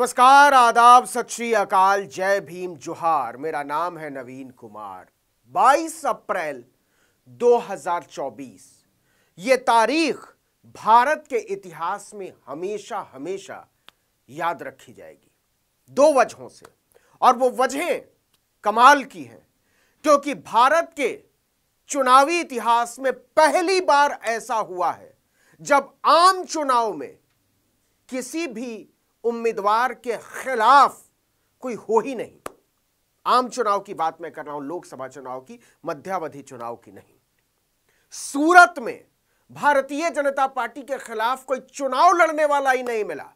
नमस्कार आदाब सत श्री अकाल जय भीम जोहार मेरा नाम है नवीन कुमार 22 अप्रैल 2024 ये तारीख भारत के इतिहास में हमेशा हमेशा याद रखी जाएगी दो वजहों से और वो वजहें कमाल की हैं क्योंकि भारत के चुनावी इतिहास में पहली बार ऐसा हुआ है जब आम चुनाव में किसी भी उम्मीदवार के खिलाफ कोई हो ही नहीं आम चुनाव की बात मैं कर रहा हूं लोकसभा चुनाव की मध्यावधि चुनाव की नहीं सूरत में भारतीय जनता पार्टी के खिलाफ कोई चुनाव लड़ने वाला ही नहीं मिला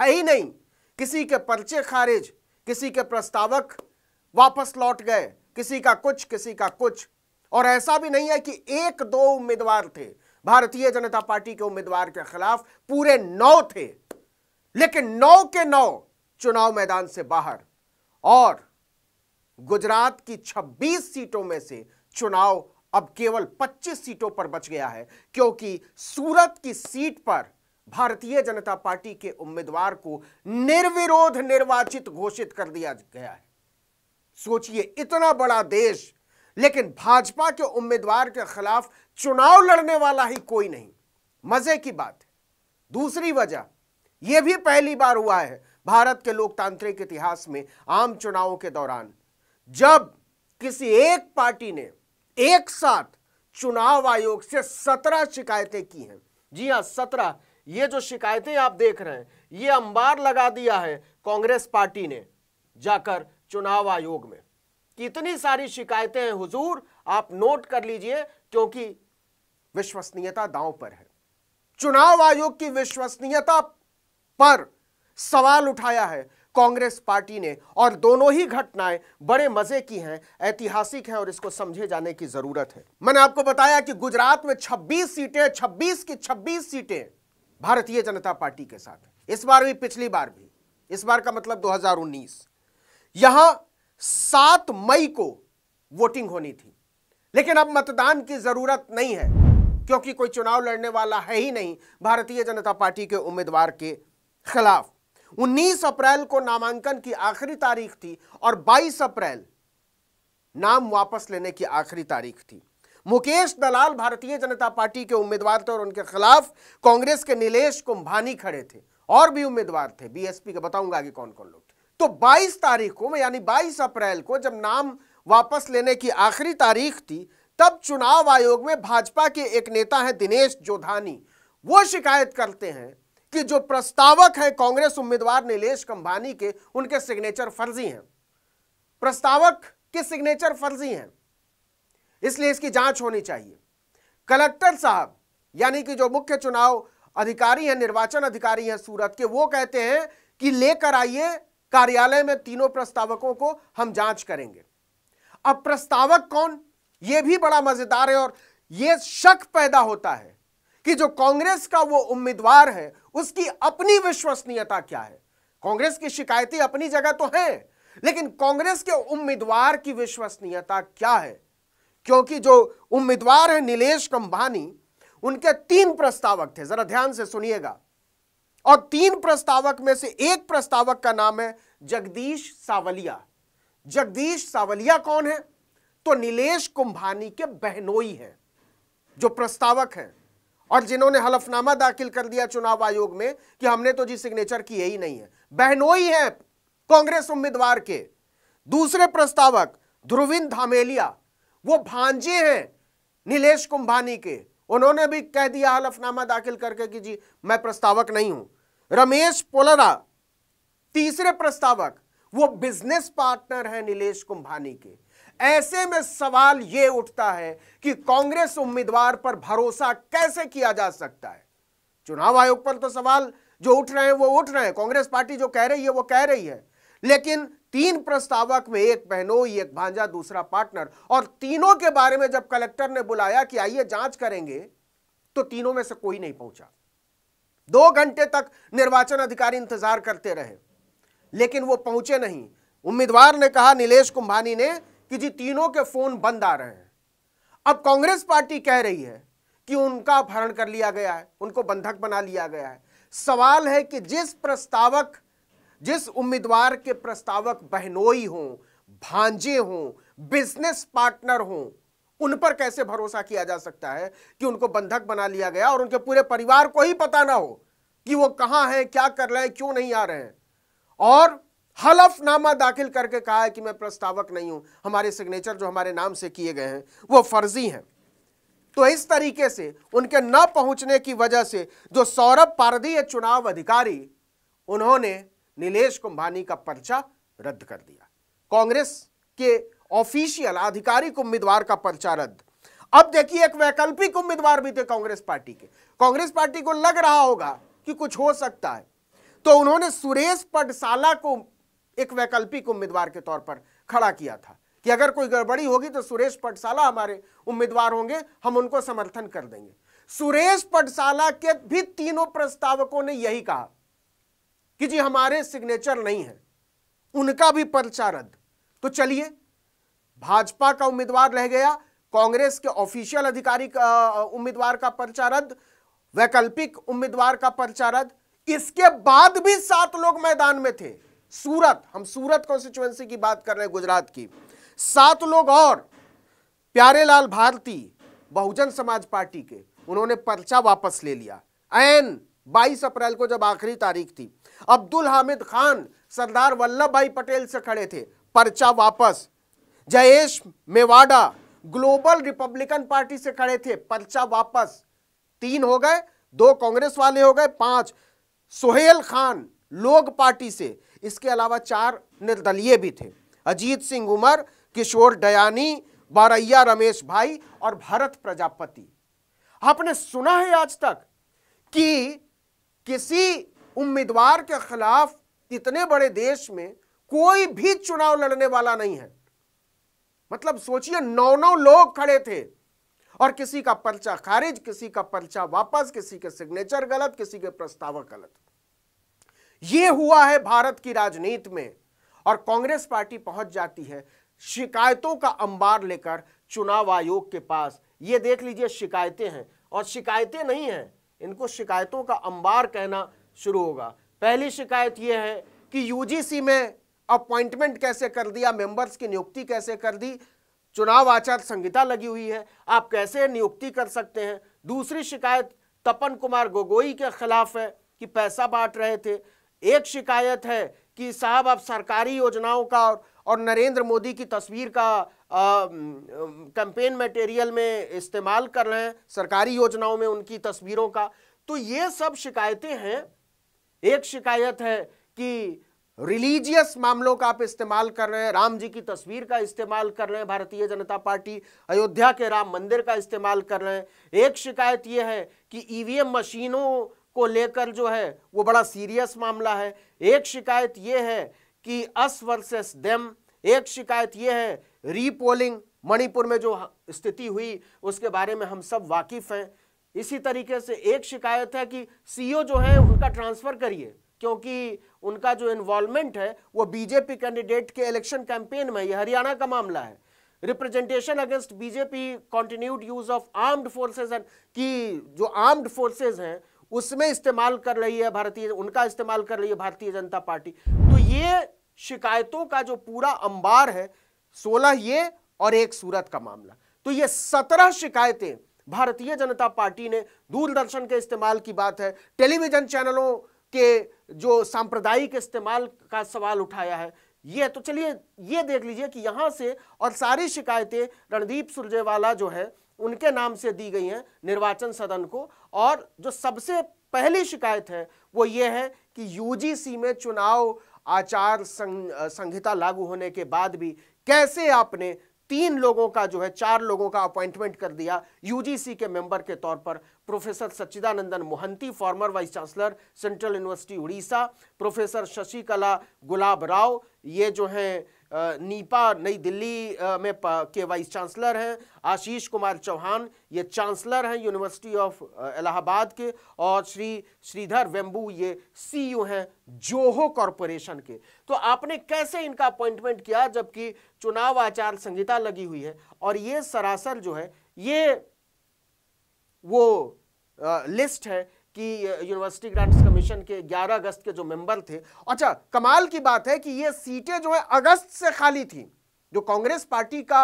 है ही नहीं किसी के पर्चे खारिज किसी के प्रस्तावक वापस लौट गए किसी का कुछ किसी का कुछ और ऐसा भी नहीं है कि एक दो उम्मीदवार थे भारतीय जनता पार्टी के उम्मीदवार के खिलाफ पूरे नौ थे लेकिन नौ के नौ चुनाव मैदान से बाहर और गुजरात की 26 सीटों में से चुनाव अब केवल 25 सीटों पर बच गया है क्योंकि सूरत की सीट पर भारतीय जनता पार्टी के उम्मीदवार को निर्विरोध निर्वाचित घोषित कर दिया गया है सोचिए इतना बड़ा देश लेकिन भाजपा के उम्मीदवार के खिलाफ चुनाव लड़ने वाला ही कोई नहीं मजे की बात दूसरी वजह यह भी पहली बार हुआ है भारत के लोकतांत्रिक इतिहास में आम चुनावों के दौरान जब किसी एक पार्टी ने एक साथ चुनाव आयोग से सत्रह शिकायतें की हैं जी हाँ सत्रह ये जो शिकायतें आप देख रहे हैं ये अंबार लगा दिया है कांग्रेस पार्टी ने जाकर चुनाव आयोग में कितनी इतनी सारी शिकायतें हैं हुजूर आप नोट कर लीजिए क्योंकि विश्वसनीयता दांव पर है चुनाव आयोग की विश्वसनीयता पर सवाल उठाया है कांग्रेस पार्टी ने और दोनों ही घटनाएं बड़े मजे की हैं ऐतिहासिक हैं और इसको समझे जाने की जरूरत है मैंने आपको बताया कि गुजरात में 26 सीटें 26 की 26 सीटें भारतीय जनता पार्टी के साथ इस बार भी पिछली बार भी इस बार का मतलब 2019 यहां 7 मई को वोटिंग होनी थी लेकिन अब मतदान की जरूरत नहीं है क्योंकि कोई चुनाव लड़ने वाला है ही नहीं भारतीय जनता पार्टी के उम्मीदवार के खिलाफ 19 अप्रैल को नामांकन की आखिरी तारीख थी और 22 अप्रैल नाम वापस लेने की आखिरी तारीख थी मुकेश दलाल भारतीय जनता पार्टी के उम्मीदवार थे और उनके खिलाफ कांग्रेस के नीलेष कुंभानी खड़े थे और भी उम्मीदवार थे बीएसपी के बताऊंगा कि कौन कौन लोग थे तो 22 तारीख को यानी 22 अप्रैल को जब नाम वापस लेने की आखिरी तारीख थी तब चुनाव आयोग में भाजपा के एक नेता हैं दिनेश जोधानी वो शिकायत करते हैं कि जो प्रस्तावक है कांग्रेस उम्मीदवार नीलेष कंभानी के उनके सिग्नेचर फर्जी हैं प्रस्तावक के सिग्नेचर फर्जी हैं इसलिए इसकी जांच होनी चाहिए कलेक्टर साहब यानी कि जो मुख्य चुनाव अधिकारी हैं निर्वाचन अधिकारी हैं सूरत के वो कहते हैं कि लेकर आइए कार्यालय में तीनों प्रस्तावकों को हम जांच करेंगे अब प्रस्तावक कौन यह भी बड़ा मजेदार है और यह शक पैदा होता है कि जो कांग्रेस का वो उम्मीदवार है उसकी अपनी विश्वसनीयता क्या है कांग्रेस की शिकायतें अपनी जगह तो हैं लेकिन कांग्रेस के उम्मीदवार की विश्वसनीयता क्या है क्योंकि जो उम्मीदवार है नीलेश कंभानी उनके तीन प्रस्तावक थे जरा ध्यान से सुनिएगा और तीन प्रस्तावक में से एक प्रस्तावक का नाम है जगदीश सावलिया जगदीश सावलिया कौन है तो नीलेश कुंभानी के बहनोई हैं जो प्रस्तावक हैं और जिन्होंने हलफनामा दाखिल कर दिया चुनाव आयोग में कि हमने तो जी सिग्नेचर किए ही नहीं है बहनोई है कांग्रेस उम्मीदवार के दूसरे प्रस्तावक ध्रुविन धामेलिया वो भांजे हैं नीलेश कुंभानी के उन्होंने भी कह दिया हलफनामा दाखिल करके कि जी मैं प्रस्तावक नहीं हूं रमेश पोलरा तीसरे प्रस्तावक वो बिजनेस पार्टनर है नीलेश कुंभानी के ऐसे में सवाल यह उठता है कि कांग्रेस उम्मीदवार पर भरोसा कैसे किया जा सकता है चुनाव आयोग पर तो सवाल जो उठ रहे हैं वो उठ रहे हैं कांग्रेस पार्टी जो कह रही है वो कह रही है लेकिन तीन प्रस्तावक में एक बहनोई एक भांजा दूसरा पार्टनर और तीनों के बारे में जब कलेक्टर ने बुलाया कि आइए जांच करेंगे तो तीनों में से कोई नहीं पहुंचा दो घंटे तक निर्वाचन अधिकारी इंतजार करते रहे लेकिन वो पहुंचे नहीं उम्मीदवार ने कहा नीलेश कुंभानी ने कि जी तीनों के फोन बंद आ रहे हैं अब कांग्रेस पार्टी कह रही है कि उनका अपहरण कर लिया गया है उनको बंधक बना लिया गया है सवाल है कि जिस प्रस्तावक जिस उम्मीदवार के प्रस्तावक बहनोई हों भांजे हों बिजनेस पार्टनर हों उन पर कैसे भरोसा किया जा सकता है कि उनको बंधक बना लिया गया और उनके पूरे परिवार को ही पता ना हो कि वो कहां हैं क्या कर रहे हैं क्यों नहीं आ रहे हैं और हलफनामा दाखिल करके कहा है कि मैं प्रस्तावक नहीं हूं हमारे सिग्नेचर जो हमारे नाम से किए गए हैं वो फर्जी हैं तो इस तरीके से उनके न पहुंचने की वजह से जो सौरभ पारधीय चुनाव अधिकारी उन्होंने नीलेश कुंभानी का पर्चा रद्द कर दिया कांग्रेस के ऑफिशियल आधिकारिक उम्मीदवार का पर्चा रद्द अब देखिए एक वैकल्पिक उम्मीदवार भी थे कांग्रेस पार्टी के कांग्रेस पार्टी को लग रहा होगा कि कुछ हो सकता है तो उन्होंने सुरेश पटसाला को एक वैकल्पिक उम्मीदवार के तौर पर खड़ा किया था कि अगर कोई गड़बड़ी होगी तो सुरेश पटसाला हमारे उम्मीदवार होंगे हम उनको समर्थन कर देंगे सुरेश पटसाला के भी तीनों प्रस्तावकों ने यही कहा कि जी हमारे सिग्नेचर नहीं है उनका भी पर्चा रद्द तो चलिए भाजपा का उम्मीदवार रह गया कांग्रेस के ऑफिशियल अधिकारी उम्मीदवार का पर्चा रद्द वैकल्पिक उम्मीदवार का पर्चा रद्द इसके बाद भी सात लोग मैदान में थे सूरत हम सूरत कॉन्स्टिट्युएंसी की बात कर रहे हैं गुजरात की सात लोग और प्यारे लाल भारती बहुजन समाज पार्टी के उन्होंने पर्चा वापस ले लिया एन 22 अप्रैल को जब आखिरी तारीख थी अब्दुल हामिद खान सरदार वल्लभ भाई पटेल से खड़े थे पर्चा वापस Jayesh Mewada global republican party से खड़े थे पर्चा वापस तीन हो गए दो कांग्रेस वाले हो गए पांच सोहेल खान लोक पार्टी से इसके अलावा चार निर्दलीय भी थे अजीत सिंह उमर किशोर डयानी बारैया रमेश भाई और भारत प्रजापति आपने सुना है आज तक कि किसी उम्मीदवार के खिलाफ इतने बड़े देश में कोई भी चुनाव लड़ने वाला नहीं है मतलब सोचिए नौ नौ लोग खड़े थे और किसी का पर्चा खारिज किसी का पर्चा वापस किसी के सिग्नेचर गलत किसी के प्रस्तावक गलत यह हुआ है भारत की राजनीति में और कांग्रेस पार्टी पहुंच जाती है शिकायतों का अंबार लेकर चुनाव आयोग के पास ये देख लीजिए शिकायतें हैं और शिकायतें नहीं हैं इनको शिकायतों का अंबार कहना शुरू होगा पहली शिकायत ये है कि यूजीसी में अपॉइंटमेंट कैसे कर दिया मेंबर्स की नियुक्ति कैसे कर दी चुनाव आचार संहिता लगी हुई है आप कैसे नियुक्ति कर सकते हैं दूसरी शिकायत तपन कुमार गोगोई के खिलाफ है कि पैसा बांट रहे थे एक शिकायत है कि साहब आप सरकारी योजनाओं का और, और नरेंद्र मोदी की तस्वीर का कैंपेन मटेरियल में इस्तेमाल कर रहे हैं सरकारी योजनाओं में उनकी तस्वीरों का तो ये सब शिकायतें हैं एक शिकायत है कि रिलीजियस मामलों का आप इस्तेमाल कर रहे हैं राम जी की तस्वीर का इस्तेमाल कर रहे हैं भारतीय जनता पार्टी अयोध्या के राम मंदिर का इस्तेमाल कर रहे हैं एक शिकायत ये है कि ईवीएम मशीनों को लेकर जो है वो बड़ा सीरियस मामला है एक शिकायत ये है कि अस वर्सेस देम एक शिकायत ये है रीपोलिंग मणिपुर में जो स्थिति हुई उसके बारे में हम सब वाकिफ हैं इसी तरीके से एक शिकायत है कि सीईओ जो है उनका ट्रांसफ़र करिए क्योंकि उनका जो इन्वॉल्वमेंट है वो बीजेपी कैंडिडेट के इलेक्शन कैंपेन में यह हरियाणा का मामला है representation against BJP continued use of armed forces and की जो आर्म्ड फोर्सेज हैं उसमें इस्तेमाल कर रही है भारतीय उनका इस्तेमाल कर रही है भारतीय जनता पार्टी तो ये शिकायतों का जो पूरा अंबार है सोलह ये और एक सूरत का मामला तो ये सत्रह शिकायतें भारतीय जनता पार्टी ने दूरदर्शन के इस्तेमाल की बात है टेलीविजन चैनलों के जो सांप्रदायिक इस्तेमाल का सवाल उठाया है ये तो चलिए ये देख लीजिए कि यहाँ से और सारी शिकायतें रणदीप सुरजेवाला जो है उनके नाम से दी गई हैं निर्वाचन सदन को और जो सबसे पहली शिकायत है वो ये है कि यूजीसी में चुनाव आचार संहिता लागू होने के बाद भी कैसे आपने तीन लोगों का जो है चार लोगों का अपॉइंटमेंट कर दिया यूजीसी के मेंबर के तौर पर professor Sachchidanandan Mohanty former vice chancellor central university Orissa professor Shashikala Gulab Rao ये जो हैं नीपा नई दिल्ली में के वाइस चांसलर हैं आशीष कुमार चौहान ये चांसलर हैं यूनिवर्सिटी ऑफ इलाहाबाद के और श्री श्रीधर वेम्बू ये सीईओ हैं जोहो कॉरपोरेशन के तो आपने कैसे इनका अपॉइंटमेंट किया जबकि चुनाव आचार संहिता लगी हुई है और ये सरासर जो है ये वो लिस्ट है कि यूनिवर्सिटी ग्रांट्स कमीशन के 11 अगस्त के जो मेंबर थे अच्छा कमाल की बात है कि ये सीटें जो है अगस्त से खाली थी जो कांग्रेस पार्टी का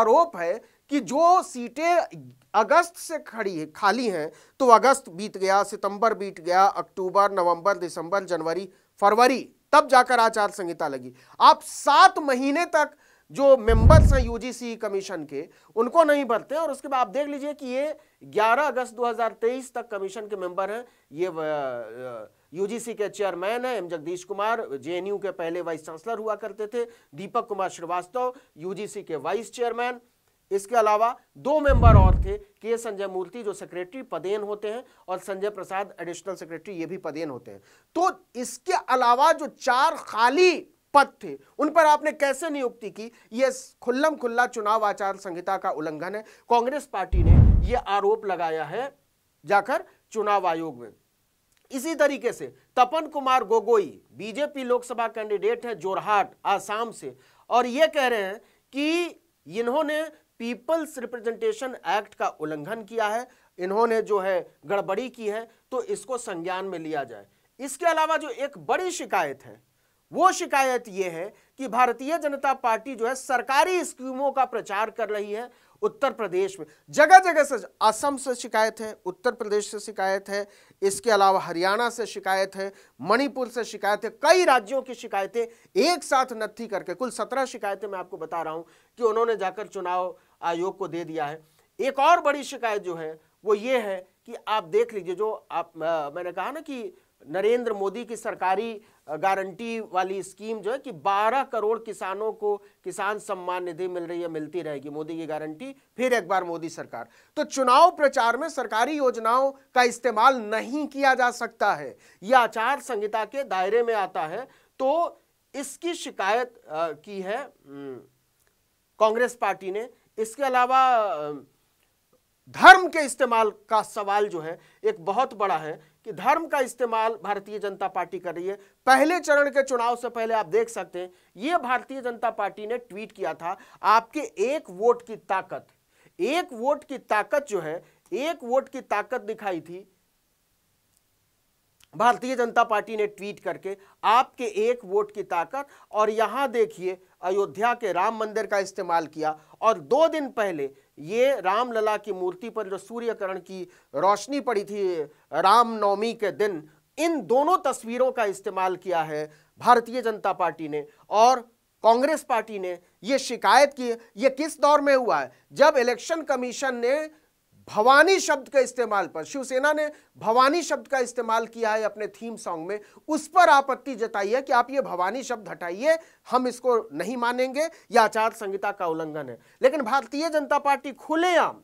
आरोप है कि जो सीटें अगस्त से खड़ी है खाली हैं तो अगस्त बीत गया सितंबर बीत गया अक्टूबर नवंबर दिसंबर जनवरी फरवरी तब जाकर आचार संहिता लगी आप सात महीने तक जो मेंबर्स हैं यूजीसी कमीशन के उनको नहीं भरते और उसके बाद आप देख लीजिए कि ये 11 अगस्त 2023 तक कमीशन के मेंबर हैं ये यूजीसी के चेयरमैन हैं एम जगदीश कुमार जेएनयू के पहले वाइस चांसलर हुआ करते थे दीपक कुमार श्रीवास्तव यूजीसी के वाइस चेयरमैन इसके अलावा दो मेंबर और थे के संजय मूर्ति जो सेक्रेटरी पदेन होते हैं और संजय प्रसाद एडिशनल सेक्रेटरी ये भी पदेन होते हैं तो इसके अलावा जो चार खाली पद थे उन पर आपने कैसे नियुक्ति की यह खुल्लम खुल्ला चुनाव आचार संहिता का उल्लंघन है कांग्रेस पार्टी ने यह आरोप लगाया है जाकर चुनाव आयोग में इसी तरीके से तपन कुमार गोगोई बीजेपी लोकसभा कैंडिडेट है जोरहाट आसाम से और यह कह रहे हैं कि इन्होंने पीपल्स रिप्रेजेंटेशन एक्ट का उल्लंघन किया है इन्होंने जो है गड़बड़ी की है तो इसको संज्ञान में लिया जाए इसके अलावा जो एक बड़ी शिकायत है वो शिकायत ये है कि भारतीय जनता पार्टी जो है सरकारी स्कीमों का प्रचार कर रही है उत्तर प्रदेश में जगह जगह से असम से शिकायत है उत्तर प्रदेश से शिकायत है इसके अलावा हरियाणा से शिकायत है मणिपुर से शिकायत है कई राज्यों की शिकायतें एक साथ नत्थी करके कुल सत्रह शिकायतें मैं आपको बता रहा हूँ कि उन्होंने जाकर चुनाव आयोग को दे दिया है एक और बड़ी शिकायत जो है वो ये है कि आप देख लीजिए जो आप आ, मैंने कहा ना कि नरेंद्र मोदी की सरकारी गारंटी वाली स्कीम जो है कि 12 करोड़ किसानों को किसान सम्मान निधि मिल रही है मिलती रहेगी मोदी की गारंटी फिर एक बार मोदी सरकार तो चुनाव प्रचार में सरकारी योजनाओं का इस्तेमाल नहीं किया जा सकता है यह आचार संहिता के दायरे में आता है तो इसकी शिकायत की है कांग्रेस पार्टी ने इसके अलावा धर्म के इस्तेमाल का सवाल जो है एक बहुत बड़ा है कि धर्म का इस्तेमाल भारतीय जनता पार्टी कर रही है पहले चरण के चुनाव से पहले आप देख सकते हैं ये भारतीय जनता पार्टी ने ट्वीट किया था आपके एक वोट की ताकत एक वोट की ताकत जो है एक वोट की ताकत दिखाई थी भारतीय जनता पार्टी ने ट्वीट करके आपके एक वोट की ताकत और यहां देखिए अयोध्या के राम मंदिर का इस्तेमाल किया और दो दिन पहले ये रामलला की मूर्ति पर जो सूर्यकरण की रोशनी पड़ी थी रामनवमी के दिन इन दोनों तस्वीरों का इस्तेमाल किया है भारतीय जनता पार्टी ने और कांग्रेस पार्टी ने यह शिकायत की ये किस दौर में हुआ है जब इलेक्शन कमीशन ने भवानी शब्द का इस्तेमाल पर शिवसेना ने भवानी शब्द का इस्तेमाल किया है अपने थीम सॉन्ग में उस पर आपत्ति जताई है कि आप ये भवानी शब्द हटाइए हम इसको नहीं मानेंगे या आचार संहिता का उल्लंघन है लेकिन भारतीय जनता पार्टी खुलेआम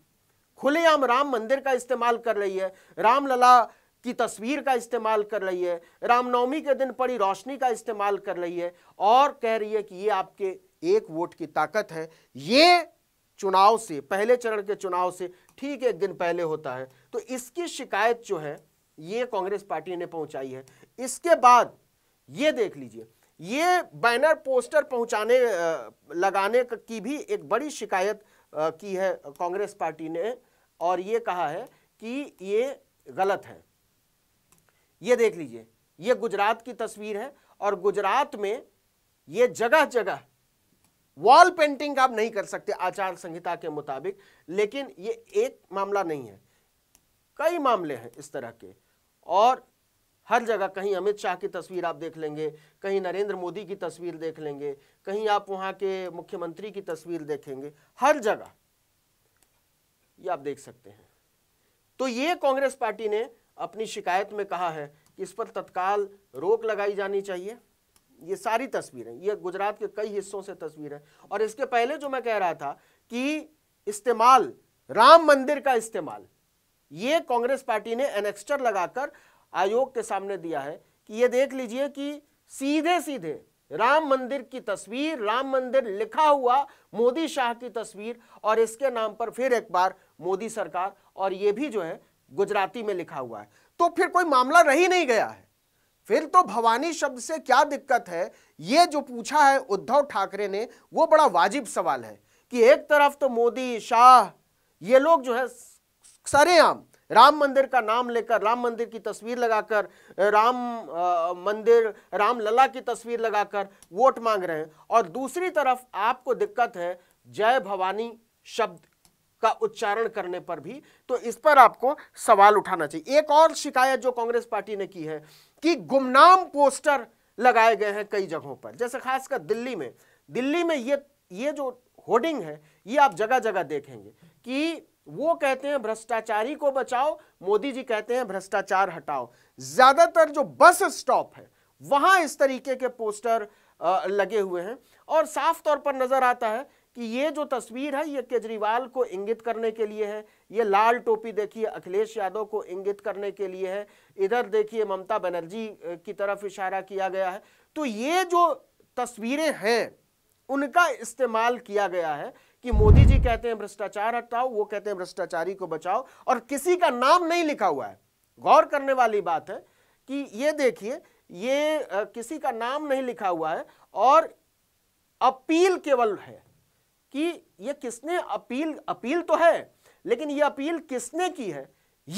खुलेआम राम मंदिर का इस्तेमाल कर रही है रामलला की तस्वीर का इस्तेमाल कर रही है रामनवमी के दिन पड़ी रोशनी का इस्तेमाल कर रही है और कह रही है कि ये आपके एक वोट की ताकत है ये चुनाव से पहले चरण के चुनाव से ठीक एक दिन पहले होता है तो इसकी शिकायत जो है ये कांग्रेस पार्टी ने पहुंचाई है इसके बाद ये देख लीजिए ये बैनर पोस्टर पहुंचाने लगाने की भी एक बड़ी शिकायत की है कांग्रेस पार्टी ने और ये कहा है कि ये गलत है ये देख लीजिए ये गुजरात की तस्वीर है और गुजरात में ये जगह जगह वॉल पेंटिंग आप नहीं कर सकते आचार संहिता के मुताबिक लेकिन ये एक मामला नहीं है कई मामले हैं इस तरह के और हर जगह कहीं अमित शाह की तस्वीर आप देख लेंगे कहीं नरेंद्र मोदी की तस्वीर देख लेंगे कहीं आप वहाँ के मुख्यमंत्री की तस्वीर देखेंगे हर जगह ये आप देख सकते हैं तो ये कांग्रेस पार्टी ने अपनी शिकायत में कहा है कि इस पर तत्काल रोक लगाई जानी चाहिए ये सारी तस्वीरें ये गुजरात के कई हिस्सों से तस्वीर है और इसके पहले जो मैं कह रहा था कि इस्तेमाल राम मंदिर का इस्तेमाल ये कांग्रेस पार्टी ने एनेक्स्टर लगाकर आयोग के सामने दिया है कि ये देख लीजिए कि सीधे सीधे राम मंदिर की तस्वीर राम मंदिर लिखा हुआ मोदी शाह की तस्वीर और इसके नाम पर फिर एक बार मोदी सरकार और ये भी जो है गुजराती में लिखा हुआ है तो फिर कोई मामला रही नहीं गया है फिर तो भवानी शब्द से क्या दिक्कत है ये जो पूछा है उद्धव ठाकरे ने वो बड़ा वाजिब सवाल है कि एक तरफ तो मोदी शाह ये लोग जो है सरेआम राम मंदिर का नाम लेकर राम मंदिर की तस्वीर लगाकर राम आ, मंदिर राम लला की तस्वीर लगाकर वोट मांग रहे हैं और दूसरी तरफ आपको दिक्कत है जय भवानी शब्द का उच्चारण करने पर भी तो इस पर आपको सवाल उठाना चाहिए एक और शिकायत जो कांग्रेस पार्टी ने की है कि गुमनाम पोस्टर लगाए गए हैं कई जगहों पर जैसे खासकर दिल्ली में दिल्ली में ये ये जो होर्डिंग है ये आप जगह जगह देखेंगे कि वो कहते हैं भ्रष्टाचारी को बचाओ मोदी जी कहते हैं भ्रष्टाचार हटाओ ज्यादातर जो बस स्टॉप है वहां इस तरीके के पोस्टर लगे हुए हैं और साफ तौर पर नजर आता है कि ये जो तस्वीर है ये केजरीवाल को इंगित करने के लिए है ये लाल टोपी देखिए अखिलेश यादव को इंगित करने के लिए है इधर देखिए ममता बनर्जी की तरफ इशारा किया गया है तो ये जो तस्वीरें हैं उनका इस्तेमाल किया गया है कि मोदी जी कहते हैं भ्रष्टाचार हटाओ वो कहते हैं भ्रष्टाचारी को बचाओ और किसी का नाम नहीं लिखा हुआ है गौर करने वाली बात है कि ये देखिए ये किसी का नाम नहीं लिखा हुआ है और अपील केवल है कि ये किसने अपील अपील तो है लेकिन ये अपील किसने की है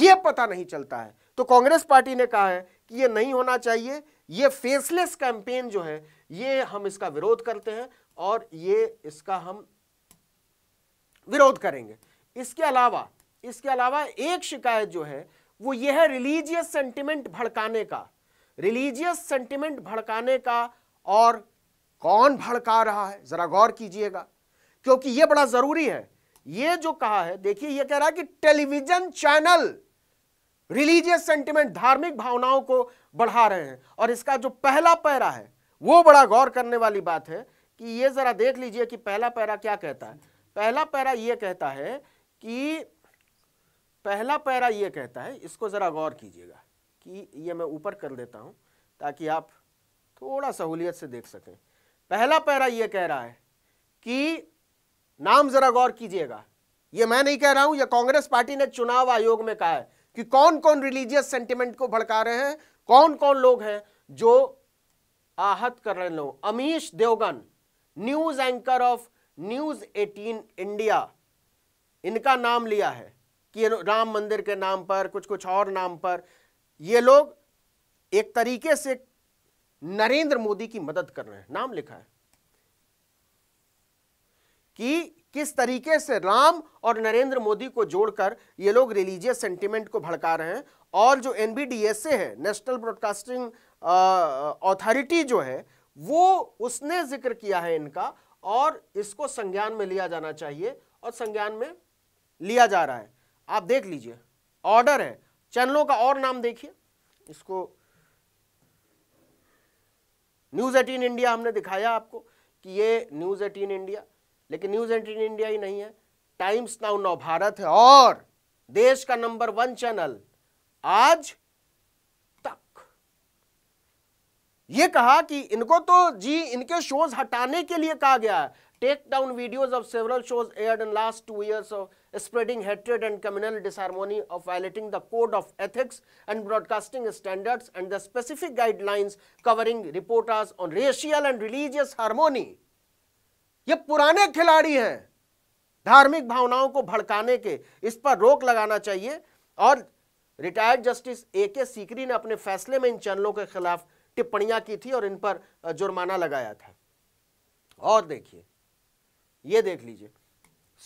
ये पता नहीं चलता है तो कांग्रेस पार्टी ने कहा है कि ये नहीं होना चाहिए ये फेसलेस कैंपेन जो है ये हम इसका विरोध करते हैं और ये इसका हम विरोध करेंगे इसके अलावा इसके अलावा एक शिकायत जो है वो ये है रिलीजियस सेंटिमेंट भड़काने का रिलीजियस सेंटिमेंट भड़काने का और कौन भड़का रहा है जरा गौर कीजिएगा क्योंकि यह बड़ा जरूरी है ये जो कहा है देखिए ये कह रहा है कि टेलीविजन चैनल रिलीजियस सेंटिमेंट धार्मिक भावनाओं को बढ़ा रहे हैं और इसका जो पहला पैरा है वो बड़ा गौर करने वाली बात है कि ये जरा देख लीजिए कि पहला पैरा क्या कहता है पहला पैरा ये कहता है कि पहला पैरा ये कहता है इसको जरा गौर कीजिएगा कि ये मैं ऊपर कर देता हूं ताकि आप थोड़ा सहूलियत से देख सकें पहला पैरा ये कह रहा है कि नाम जरा गौर कीजिएगा ये मैं नहीं कह रहा हूं यह कांग्रेस पार्टी ने चुनाव आयोग में कहा है कि कौन कौन रिलीजियस सेंटिमेंट को भड़का रहे हैं कौन कौन लोग हैं जो आहत कर रहे लोग Amish Devgan news anchor of news 18 India इनका नाम लिया है कि राम मंदिर के नाम पर कुछ कुछ और नाम पर ये लोग एक तरीके से नरेंद्र मोदी की मदद कर रहे हैं नाम लिखा है कि किस तरीके से राम और नरेंद्र मोदी को जोड़कर ये लोग रिलीजियस सेंटिमेंट को भड़का रहे हैं और जो एन है नेशनल ब्रॉडकास्टिंग अथॉरिटी जो है वो उसने जिक्र किया है इनका और इसको संज्ञान में लिया जाना चाहिए और संज्ञान में लिया जा रहा है आप देख लीजिए ऑर्डर है चैनलों का और नाम देखिए इसको न्यूज़ एटीन इंडिया हमने दिखाया आपको कि ये न्यूज़ एटीन इंडिया लेकिन न्यूज एंट्री इन इंडिया ही नहीं है टाइम्स नाउ नव भारत है और देश का नंबर वन चैनल आज तक यह कहा कि इनको तो जी इनके शोज हटाने के लिए कहा गया है take down videos of several shows aired in last two years of spreading hatred and communal disharmony of violating the code of ethics and broadcasting standards and the specific guidelines covering reporters on racial and religious harmony ये पुराने खिलाड़ी हैं धार्मिक भावनाओं को भड़काने के इस पर रोक लगाना चाहिए और रिटायर्ड जस्टिस ए के सीकरी ने अपने फैसले में इन चैनलों के खिलाफ टिप्पणियां की थी और इन पर जुर्माना लगाया था और देखिए ये देख लीजिए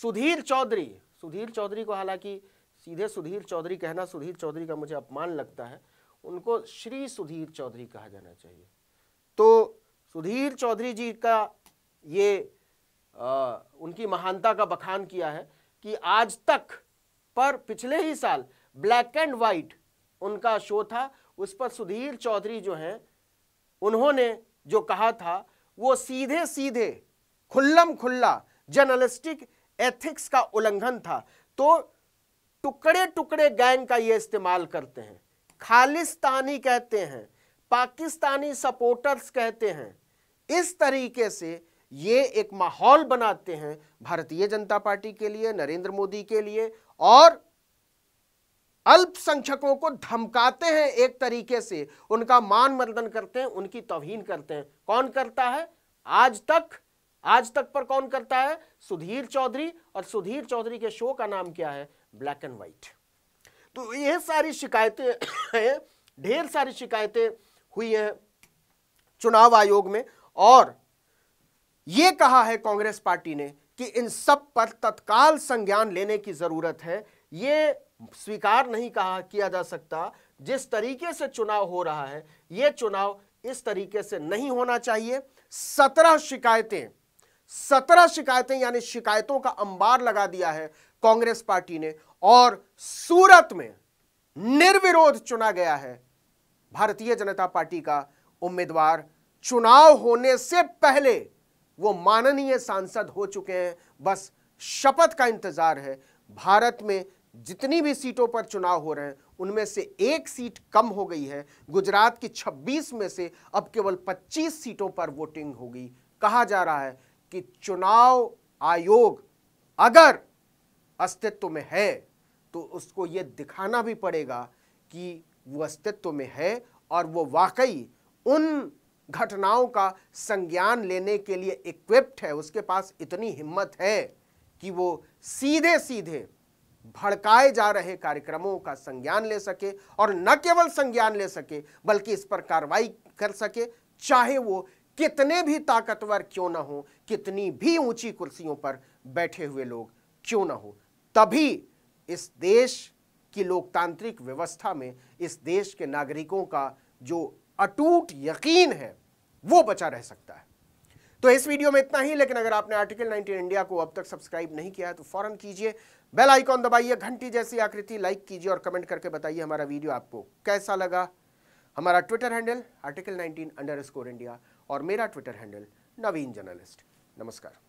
सुधीर चौधरी सुधीर चौधरी को हालांकि सीधे सुधीर चौधरी कहना सुधीर चौधरी का मुझे अपमान लगता है उनको श्री सुधीर चौधरी कहा जाना चाहिए तो सुधीर चौधरी जी का ये उनकी महानता का बखान किया है कि आज तक पर पिछले ही साल ब्लैक एंड वाइट उनका शो था उस पर सुधीर चौधरी जो हैं उन्होंने जो कहा था वो सीधे सीधे खुल्लम खुल्ला जर्नलिस्टिक एथिक्स का उल्लंघन था तो टुकड़े टुकड़े गैंग का ये इस्तेमाल करते हैं खालिस्तानी कहते हैं पाकिस्तानी सपोर्टर्स कहते हैं इस तरीके से ये एक माहौल बनाते हैं भारतीय जनता पार्टी के लिए नरेंद्र मोदी के लिए और अल्पसंख्यकों को धमकाते हैं एक तरीके से उनका मान मर्दन करते हैं उनकी तोहहीन करते हैं कौन करता है आज तक आज तक पर कौन करता है सुधीर चौधरी और सुधीर चौधरी के शो का नाम क्या है ब्लैक एंड व्हाइट तो ये सारी शिकायतें हैं ढेर सारी शिकायतें हुई हैं चुनाव आयोग में और यह कहा है कांग्रेस पार्टी ने कि इन सब पर तत्काल संज्ञान लेने की जरूरत है ये स्वीकार नहीं कहा किया जा सकता जिस तरीके से चुनाव हो रहा है यह चुनाव इस तरीके से नहीं होना चाहिए सत्रह शिकायतें सत्रह शिकायतें यानी शिकायतों का अंबार लगा दिया है कांग्रेस पार्टी ने और सूरत में निर्विरोध चुना गया है भारतीय जनता पार्टी का उम्मीदवार चुनाव होने से पहले वो माननीय सांसद हो चुके हैं बस शपथ का इंतजार है भारत में जितनी भी सीटों पर चुनाव हो रहे हैं उनमें से एक सीट कम हो गई है गुजरात की 26 में से अब केवल 25 सीटों पर वोटिंग होगी कहा जा रहा है कि चुनाव आयोग अगर अस्तित्व में है तो उसको यह दिखाना भी पड़ेगा कि वो अस्तित्व में है और वो वाकई उन घटनाओं का संज्ञान लेने के लिए इक्विप्ड है उसके पास इतनी हिम्मत है कि वो सीधे सीधे भड़काए जा रहे कार्यक्रमों का संज्ञान ले सके और न केवल संज्ञान ले सके बल्कि इस पर कार्रवाई कर सके चाहे वो कितने भी ताकतवर क्यों ना हो कितनी भी ऊंची कुर्सियों पर बैठे हुए लोग क्यों ना हो तभी इस देश की लोकतांत्रिक व्यवस्था में इस देश के नागरिकों का जो अटूट यकीन है वो बचा रह सकता है तो इस वीडियो में इतना ही लेकिन अगर आपने आर्टिकल 19 इंडिया को अब तक सब्सक्राइब नहीं किया है तो फौरन कीजिए बेल आइकॉन दबाइए घंटी जैसी आकृति लाइक कीजिए और कमेंट करके बताइए हमारा वीडियो आपको कैसा लगा हमारा Twitter handle article 19 under India और मेरा ट्विटर हैंडल नवीन जर्नलिस्ट नमस्कार